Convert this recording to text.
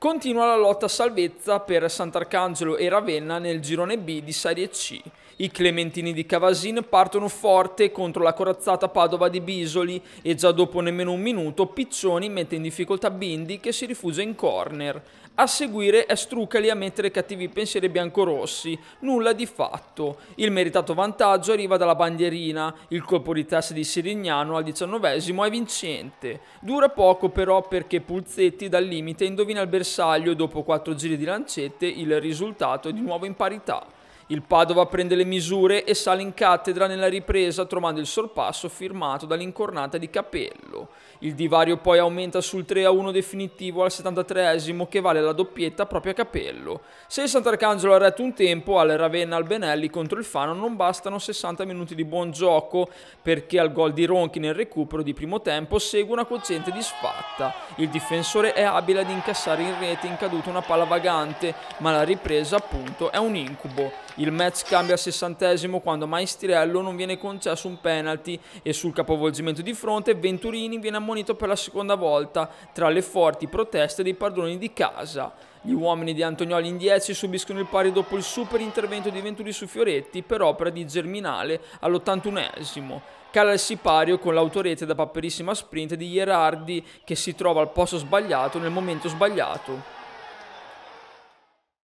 Continua la lotta a salvezza per Sant'Arcangelo e Ravenna nel girone B di Serie C. I Clementini di Cavasin partono forte contro la corazzata Padova di Bisoli e già dopo nemmeno un minuto Piccioni mette in difficoltà Bindi che si rifugia in corner. A seguire è Strucali a mettere cattivi pensieri biancorossi, nulla di fatto. Il meritato vantaggio arriva dalla bandierina, il colpo di testa di Sirignano al diciannovesimo è vincente. Dura poco però perché Pulzetti dal limite indovina il bersaglio bersaglio e dopo quattro giri di lancette il risultato è di nuovo in parità. Il Padova prende le misure e sale in cattedra nella ripresa trovando il sorpasso firmato dall'incornata di Capello. Il divario poi aumenta sul 3-1 definitivo al 73esimo che vale la doppietta proprio a Capello. Se il Sant'Arcangelo ha retto un tempo, al Ravenna Albenelli contro il Fano non bastano 60 minuti di buon gioco perché al gol di Ronchi nel recupero di primo tempo segue una quoziente disfatta. Il difensore è abile ad incassare in rete incaduta una palla vagante, ma la ripresa appunto è un incubo. Il match cambia al sessantesimo quando Maestriello non viene concesso un penalty e sul capovolgimento di fronte Venturini viene ammonito per la seconda volta tra le forti proteste dei padroni di casa. Gli uomini di Antonioli in 10 subiscono il pari dopo il super intervento di Venturi su Fioretti per opera di Germinale all'81esimo. Cala il sipario con l'autorete da paperissima sprint di Gerardi che si trova al posto sbagliato nel momento sbagliato.